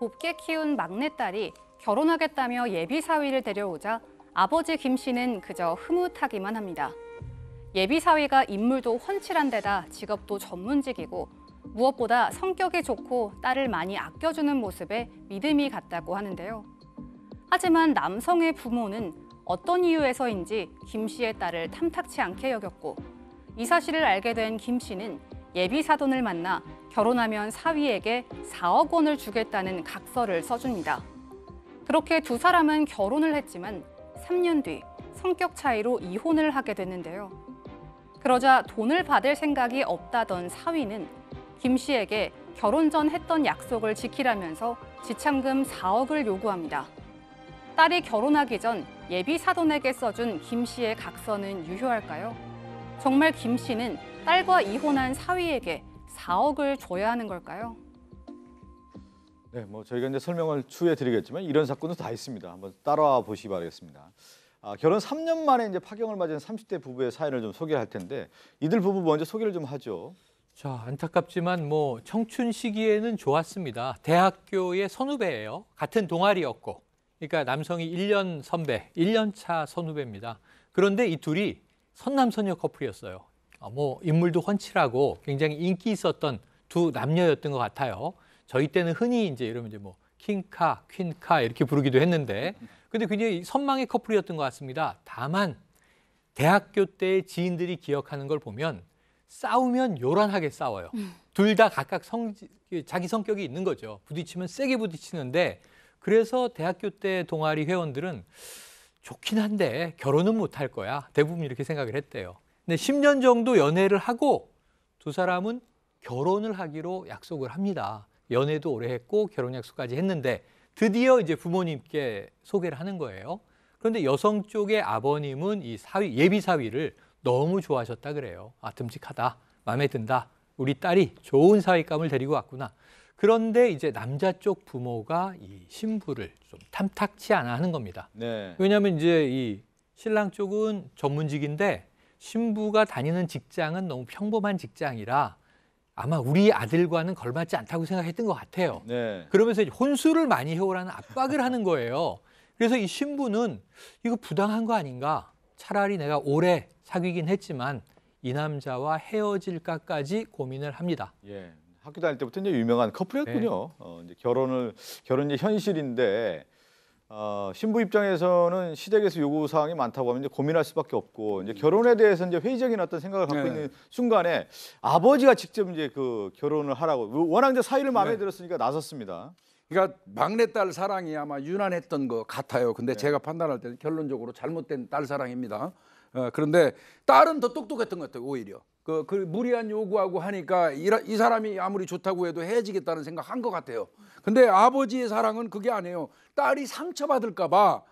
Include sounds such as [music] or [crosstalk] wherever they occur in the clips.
곱게 키운 막내딸이 결혼하겠다며 예비사위를 데려오자 아버지 김 씨는 그저 흐뭇하기만 합니다. 예비사위가 인물도 훤칠한 데다 직업도 전문직이고 무엇보다 성격이 좋고 딸을 많이 아껴주는 모습에 믿음이 갔다고 하는데요. 하지만 남성의 부모는 어떤 이유에서인지 김 씨의 딸을 탐탁치 않게 여겼고 이 사실을 알게 된 김 씨는 예비사돈을 만나 결혼하면 사위에게 4억 원을 주겠다는 각서를 써줍니다. 그렇게 두 사람은 결혼을 했지만 3년 뒤 성격 차이로 이혼을 하게 됐는데요. 그러자 돈을 받을 생각이 없다던 사위는 김 씨에게 결혼 전 했던 약속을 지키라면서 지참금 4억을 요구합니다. 딸이 결혼하기 전 예비 사돈에게 써준 김 씨의 각서는 유효할까요? 정말 김 씨는 딸과 이혼한 사위에게 4억을 줘야 하는 걸까요? 네, 뭐 저희가 이제 설명을 추후에 드리겠지만 이런 사건도 다 있습니다. 한번 따라와 보시기 바라겠습니다. 아, 결혼 3년 만에 이제 파경을 맞은 30대 부부의 사연을 좀 소개할 텐데 이들 부부 먼저 소개를 좀 하죠. 자, 안타깝지만 뭐 청춘 시기에는 좋았습니다. 대학교의 선후배예요. 같은 동아리였고. 그러니까 남성이 1년 선배, 1년 차 선후배입니다. 그런데 이 둘이 선남선녀 커플이었어요. 어, 뭐 인물도 훤칠하고 굉장히 인기 있었던 두 남녀였던 것 같아요. 저희 때는 흔히 이제 이러면 이제 뭐 킹카, 퀸카 이렇게 부르기도 했는데 근데 굉장히 선망의 커플이었던 것 같습니다. 다만 대학교 때 지인들이 기억하는 걸 보면 싸우면 요란하게 싸워요. 음. 둘다 각각 성, 자기 성격이 있는 거죠. 부딪히면 세게 부딪히는데 그래서 대학교 때 동아리 회원들은 좋긴 한데 결혼은 못 할 거야. 대부분 이렇게 생각을 했대요. 근데 10년 정도 연애를 하고 두 사람은 결혼을 하기로 약속을 합니다. 연애도 오래 했고 결혼 약속까지 했는데 드디어 이제 부모님께 소개를 하는 거예요. 그런데 여성 쪽의 아버님은 이 사위, 예비 사위를 너무 좋아하셨다 그래요. 아, 듬직하다. 마음에 든다. 우리 딸이 좋은 사위감을 데리고 왔구나. 그런데 이제 남자 쪽 부모가 이 신부를 좀 탐탁치 않아 하는 겁니다. 네. 왜냐하면 이제 이 신랑 쪽은 전문직인데 신부가 다니는 직장은 너무 평범한 직장이라 아마 우리 아들과는 걸맞지 않다고 생각했던 것 같아요. 네. 그러면서 혼수를 많이 해오라는 압박을 하는 거예요. 그래서 이 신부는 이거 부당한 거 아닌가? 차라리 내가 오래 사귀긴 했지만 이 남자와 헤어질까까지 고민을 합니다. 예, 학교 다닐 때부터 이제 유명한 커플이었군요. 네. 어, 이제 결혼을 결혼이 현실인데 어, 신부 입장에서는 시댁에서 요구 사항이 많다고 하면 이제 고민할 수밖에 없고 이제 결혼에 대해서 이제 회의적인 어떤 생각을 갖고 네. 있는 순간에 아버지가 직접 이제 그 결혼을 하라고 워낙 이제 사위를 마음에 네. 들었으니까 나섰습니다. 그러니까 막내딸 사랑이 아마 유난했던 것 같아요. 근데 네. 제가 판단할 때는 결론적으로 잘못된 딸 사랑입니다. 어, 그런데 딸은 더 똑똑했던 것 같아요. 오히려 그, 그 무리한 요구하고 하니까 이, 이 사람이 아무리 좋다고 해도 헤어지겠다는 생각한 것 같아요. 근데 아버지의 사랑은 그게 아니에요. 딸이 상처받을까봐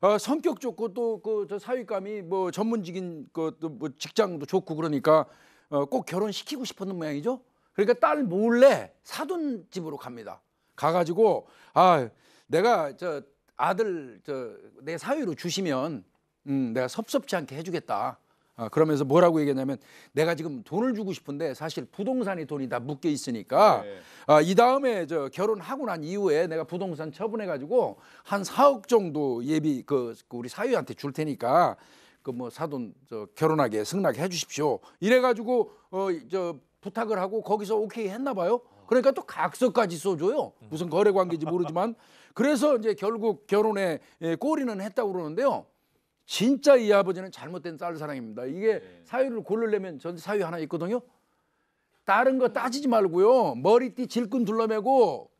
어, 성격 좋고 또그 저 사위감이 뭐 전문직인 그뭐 직장도 좋고 그러니까 어, 꼭 결혼시키고 싶었는 모양이죠. 그러니까 딸 몰래 사돈 집으로 갑니다. 가가지고 아 내가 저 아들 저내 사위로 주시면 음, 내가 섭섭치 않게 해주겠다. 아, 그러면서 뭐라고 얘기했냐면 내가 지금 돈을 주고 싶은데 사실 부동산이 돈이 다 묶여 있으니까 네. 아, 이 다음에 저 결혼하고 난 이후에 내가 부동산 처분해 가지고 한 4억 정도 예비 그, 그 우리 사위한테 줄 테니까 그 뭐 사돈 저 결혼하게 승낙해 주십시오. 이래 가지고 어 저 부탁을 하고 거기서 오케이 했나 봐요. 그러니까 또 각서까지 써줘요. 무슨 거래 관계인지 모르지만 그래서 이제 결국 결혼에 예, 꼬리는 했다고 그러는데요. 진짜 이 아버지는 잘못된 딸 사랑입니다. 이게 네. 사유를 고르려면 전 사유 하나 있거든요. 다른 거 따지지 말고요. 머리띠 질끈 둘러매고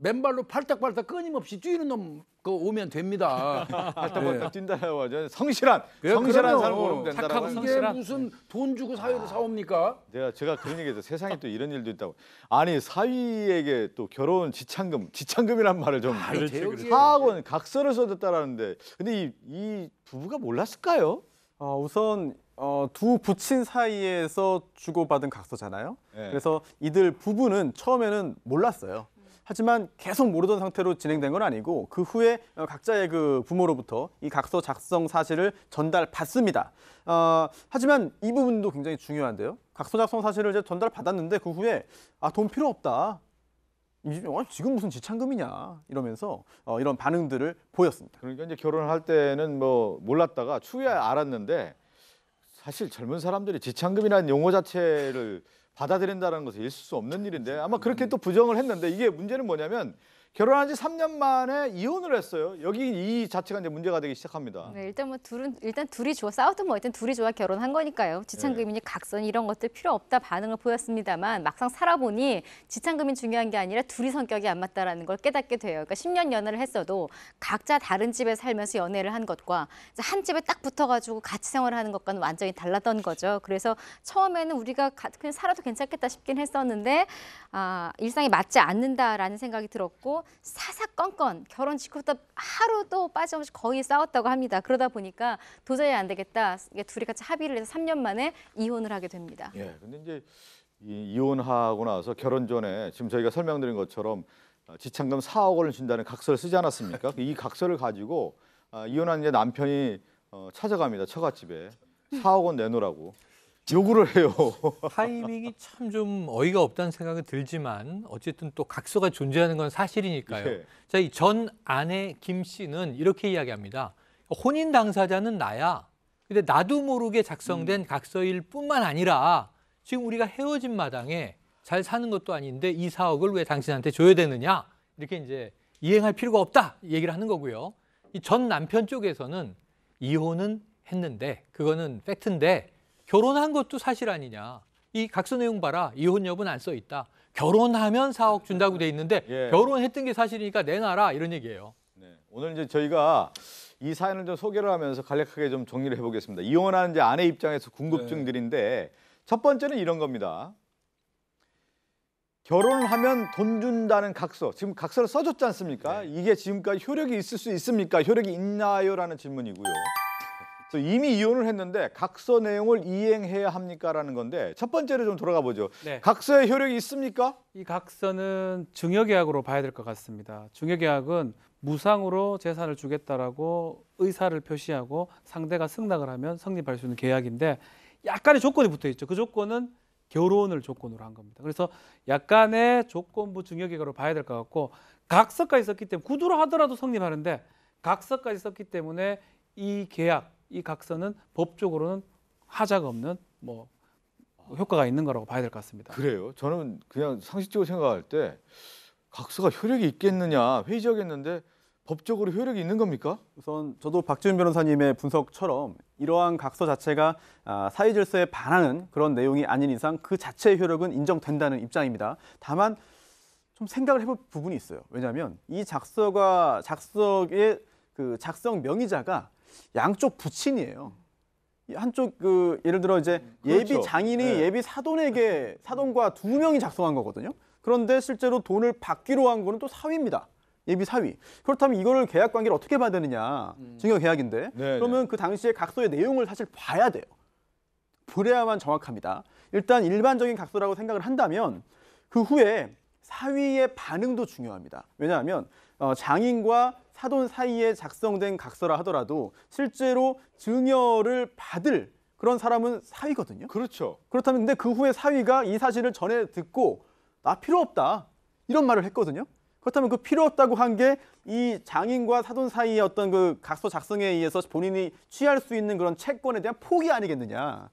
맨발로 팔딱팔딱 끊임없이 뛰는 놈 그 오면 됩니다. [laughs] 팔딱팔딱 예. 뛴다 완전 성실한 예, 성실한 어, 사람 보면 된다고착하 이게 성실한. 무슨 돈 주고 사위를 아, 사옵니까? 내가 제가 그런 얘기해서 세상에 또 이런 일도 있다고. 아니 사위에게 또 결혼 지참금 지참금이란 말을 좀 아, 사학원 각서를 써줬다라는데 근데 이, 이 부부가 몰랐을까요? 어, 우선 어, 두 부친 사이에서 주고받은 각서잖아요. 네. 그래서 이들 부부는 처음에는 몰랐어요. 하지만 계속 모르던 상태로 진행된 건 아니고 그 후에 어, 각자의 그 부모로부터 이 각서 작성 사실을 전달받습니다. 어, 하지만 이 부분도 굉장히 중요한데요. 각서 작성 사실을 이제 전달받았는데 그 후에 아 돈 필요 없다. 어, 지금 무슨 지참금이냐 이러면서 어, 이런 반응들을 보였습니다. 그러니까 이제 결혼할 때는 뭐 몰랐다가 추후에 알았는데 사실 젊은 사람들이 지참금이라는 용어 자체를 받아들인다는 것은 있을 수 없는 일인데 아마 그렇게 또 부정을 했는데 이게 문제는 뭐냐면 결혼한 지 3년 만에 이혼을 했어요. 여기 이 자체가 이제 문제가 되기 시작합니다. 네, 일단 뭐 둘은 일단 둘이 좋아 싸웠던 뭐 일단 둘이 좋아 결혼한 거니까요. 지창금이니 네. 각선 이런 것들 필요 없다 반응을 보였습니다만 막상 살아보니 지창금이 중요한 게 아니라 둘이 성격이 안 맞다라는 걸 깨닫게 돼요. 그러니까 10년 연애를 했어도 각자 다른 집에 살면서 연애를 한 것과 한 집에 딱 붙어가지고 같이 생활하는 것과는 완전히 달랐던 거죠. 그래서 처음에는 우리가 그냥 살아도 괜찮겠다 싶긴 했었는데 아, 일상에 맞지 않는다라는 생각이 들었고 사사건건 결혼 직후부터 하루도 빠짐없이 거의 싸웠다고 합니다. 그러다 보니까 도저히 안 되겠다. 둘이 같이 합의를 해서 3년 만에 이혼을 하게 됩니다. 예, 근데 이제 이 이혼하고 나서 결혼 전에 지금 저희가 설명드린 것처럼 아, 지참금 4억 원을 준다는 각서를 쓰지 않았습니까? 이 각서를 가지고 아, 이혼한 이제 남편이 어, 찾아갑니다. 처갓집에 4억 원 내놓으라고. 요구를 해요. [laughs] 타이밍이 참 좀 어이가 없다는 생각은 들지만 어쨌든 또 각서가 존재하는 건 사실이니까요. 예. 자, 이 전 아내 김 씨는 이렇게 이야기합니다. 혼인 당사자는 나야. 근데 나도 모르게 작성된 음. 각서일 뿐만 아니라 지금 우리가 헤어진 마당에 잘 사는 것도 아닌데 이 사억을 왜 당신한테 줘야 되느냐 이렇게 이제 이행할 필요가 없다 얘기를 하는 거고요. 이 전 남편 쪽에서는 이혼은 했는데 그거는 팩트인데 결혼한 것도 사실 아니냐. 이 각서 내용 봐라. 이혼 여부는 안 써 있다. 결혼하면 4억 준다고 돼 있는데 예. 결혼했던 게 사실이니까 내놔라 이런 얘기예요. 네. 오늘 이제 저희가 이 사연을 좀 소개를 하면서 간략하게 좀 정리를 해보겠습니다. 이혼한 이제 아내 입장에서 궁금증들인데 네. 첫 번째는 이런 겁니다. 결혼하면 돈 준다는 각서 지금 각서를 써줬지 않습니까? 네. 이게 지금까지 효력이 있을 수 있습니까? 효력이 있나요라는 질문이고요. 그래서 이미 이혼을 했는데 각서 내용을 이행해야 합니까라는 건데 첫 번째로 좀 돌아가 보죠. 네. 각서의 효력이 있습니까? 이 각서는 증여계약으로 봐야 될 것 같습니다. 증여계약은 무상으로 재산을 주겠다라고 의사를 표시하고 상대가 승낙을 하면 성립할 수 있는 계약인데 약간의 조건이 붙어 있죠. 그 조건은 결혼을 조건으로 한 겁니다. 그래서 약간의 조건부 증여계약으로 봐야 될 것 같고 각서까지 썼기 때문에 구두로 하더라도 성립하는데 각서까지 썼기 때문에 이 계약 이 각서는 법적으로는 하자가 없는 뭐 효과가 있는 거라고 봐야 될 것 같습니다. 그래요. 저는 그냥 상식적으로 생각할 때 각서가 효력이 있겠느냐 회의적이었는데 법적으로 효력이 있는 겁니까? 우선 저도 박지훈 변호사님의 분석처럼 이러한 각서 자체가 아, 사회 질서에 반하는 그런 내용이 아닌 이상 그 자체의 효력은 인정된다는 입장입니다. 다만 좀 생각을 해볼 부분이 있어요. 왜냐하면 이 작서가 작성의 그 작성 명의자가 양쪽 부친이에요. 한쪽 그 예를 들어 이제 음, 그렇죠. 예비 장인이 네. 예비 사돈에게 사돈과 두 명이 작성한 거거든요. 그런데 실제로 돈을 받기로 한 거는 또 사위입니다. 예비 사위. 그렇다면 이거를 계약 관계를 어떻게 봐야 되느냐. 음. 증여 계약인데. 네, 네. 그러면 그 당시에 각서의 내용을 사실 봐야 돼요. 그래야만 정확합니다. 일단 일반적인 각서라고 생각을 한다면 그 후에 사위의 반응도 중요합니다. 왜냐하면 어, 장인과 사돈 사이에 작성된 각서라 하더라도 실제로 증여를 받을 그런 사람은 사위거든요. 그렇죠. 그렇다면 근데 그 후에 사위가 이 사실을 전해 듣고 나 필요 없다 이런 말을 했거든요. 그렇다면 그 필요 없다고 한 게 이 장인과 사돈 사이의 어떤 그 각서 작성에 의해서 본인이 취할 수 있는 그런 채권에 대한 포기 아니겠느냐.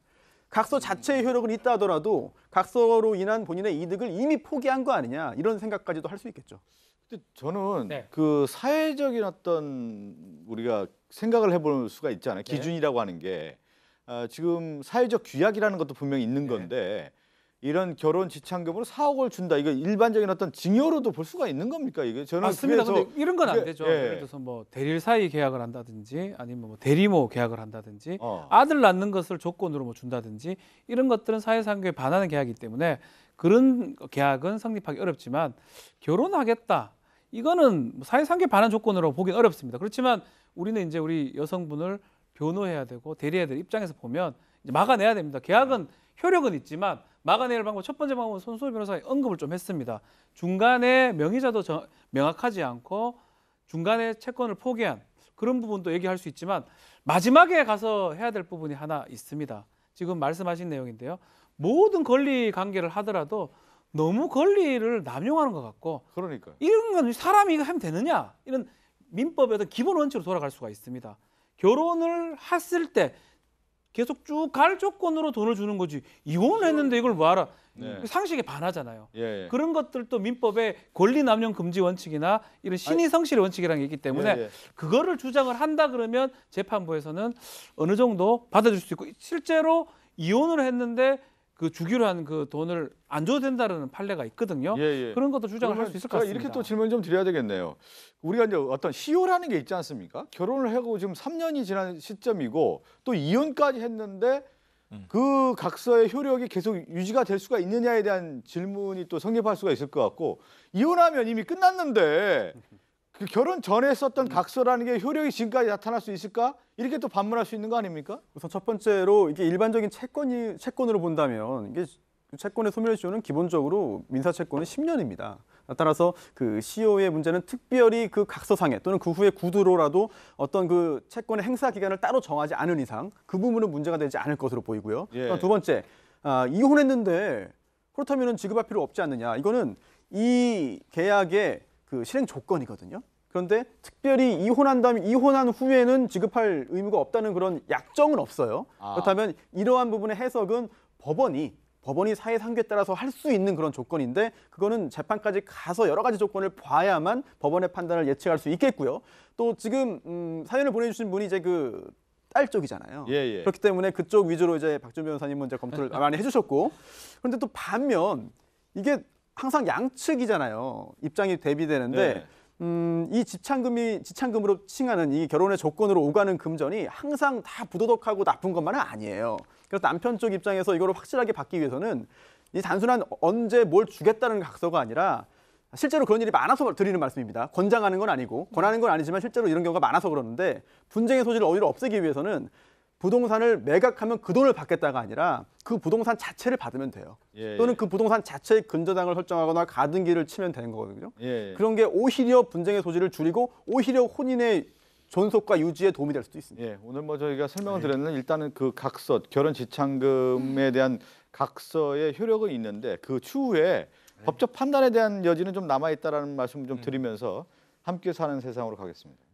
각서 자체의 효력은 있다 하더라도 각서로 인한 본인의 이득을 이미 포기한 거 아니냐 이런 생각까지도 할 수 있겠죠. 근데 저는 네. 그 사회적인 어떤 우리가 생각을 해볼 수가 있잖아요. 네. 기준이라고 하는 게 아, 지금 사회적 규약이라는 것도 분명히 있는 네. 건데 이런 결혼 지참금으로 4억을 준다. 이거 일반적인 어떤 징여로도 볼 수가 있는 겁니까 이게? 저는 맞습니다. 그런데 이런 건 안 되죠. 예. 를 들어서 뭐 대릴 사이 계약을 한다든지 아니면 뭐 대리모 계약을 한다든지 어. 아들 낳는 것을 조건으로 뭐 준다든지 이런 것들은 사회상규에 반하는 계약이기 때문에 그런 계약은 성립하기 어렵지만 결혼하겠다. 이거는 뭐 사회상규에 반한 조건으로 보기는 어렵습니다. 그렇지만 우리는 이제 우리 여성분을 변호해야 되고 대리해야 될 입장에서 보면 이제 막아내야 됩니다. 계약은 네. 효력은 있지만 막아낼 방법 첫 번째 방법은 손수호 변호사가 언급을 좀 했습니다. 중간에 명의자도 저, 명확하지 않고 중간에 채권을 포기한 그런 부분도 얘기할 수 있지만 마지막에 가서 해야 될 부분이 하나 있습니다. 지금 말씀하신 내용인데요. 모든 권리 관계를 하더라도 너무 권리를 남용하는 것 같고 그러니까 이런 건 사람이 하면 되느냐 이런 민법에도 기본 원칙으로 돌아갈 수가 있습니다. 결혼을 했을 때 계속 쭉 갈 조건으로 돈을 주는 거지. 이혼을 그렇죠. 했는데 이걸 뭐 알아? 네. 상식에 반하잖아요. 예, 예. 그런 것들도 민법의 권리 남용 금지 원칙이나 이런 신의 성실 원칙이라는 게 있기 때문에 예, 예, 그거를 주장을 한다 그러면 재판부에서는 어느 정도 받아줄 수 있고 실제로 이혼을 했는데 그 주기로 한 그 돈을 안 줘도 된다는 판례가 있거든요. 예, 예. 그런 것도 주장을 할 수 있을 것 같습니다. 이렇게 또 질문 좀 드려야 되겠네요. 우리가 이제 어떤 시효라는 e 게 있지 않습니까? 결혼을 하고 지금 3년이 지난 시점이고 또 이혼까지 했는데 음. 그 각서의 효력이 계속 유지가 될 수가 있느냐에 대한 질문이 또 성립할 수가 있을 것 같고 이혼하면 이미 끝났는데 [laughs] 그 결혼 전에 썼던 각서라는 게 효력이 지금까지 나타날 수 있을까? 이렇게 또 반문할 수 있는 거 아닙니까? 우선 첫 번째로 이게 일반적인 채권이 채권으로 본다면 이게 채권의 소멸시효는 기본적으로 민사 채권은 10년입니다. 따라서 그 CEO의 문제는 특별히 그 각서상에 또는 그 후에 구두로라도 어떤 그 채권의 행사 기간을 따로 정하지 않은 이상 그 부분은 문제가 되지 않을 것으로 보이고요. 예. 두 번째, 아, 이혼했는데 그렇다면 지급할 필요 없지 않느냐. 이거는 이계약에 그 실행 조건이거든요. 그런데 특별히 이혼한 다음 이혼한 후에는 지급할 의무가 없다는 그런 약정은 없어요. 아. 그렇다면 이러한 부분의 해석은 법원이 법원이 사회상규에 따라서 할 수 있는 그런 조건인데 그거는 재판까지 가서 여러 가지 조건을 봐야만 법원의 판단을 예측할 수 있겠고요. 또 지금 음, 사연을 보내주신 분이 이제 그 딸 쪽이잖아요. 예, 예. 그렇기 때문에 그쪽 위주로 이제 박준 변호사님은 이 검토를 [laughs] 많이 해주셨고 그런데 또 반면 이게 항상 양측이잖아요. 입장이 대비되는데 네. 음, 이 집창금이 집창금으로 칭하는 이 결혼의 조건으로 오가는 금전이 항상 다 부도덕하고 나쁜 것만은 아니에요. 그래서 남편 쪽 입장에서 이걸 확실하게 받기 위해서는 이 단순한 언제 뭘 주겠다는 각서가 아니라 실제로 그런 일이 많아서 드리는 말씀입니다. 권장하는 건 아니고 권하는 건 아니지만 실제로 이런 경우가 많아서 그러는데 분쟁의 소지를 오히려 없애기 위해서는 부동산을 매각하면 그 돈을 받겠다가 아니라 그 부동산 자체를 받으면 돼요. 예, 예. 또는 그 부동산 자체의 근저당을 설정하거나 가등기를 치면 되는 거거든요. 예, 예, 그런 게 오히려 분쟁의 소지를 줄이고 오히려 혼인의 존속과 유지에 도움이 될 수도 있습니다. 예, 오늘 뭐 저희가 설명을 네. 드렸는 일단은 그 각서 결혼 지참금에 대한 각서의 효력은 있는데 그 추후에 네. 법적 판단에 대한 여지는 좀 남아 있다라는 말씀 을좀 음. 드리면서 함께 사는 세상으로 가겠습니다.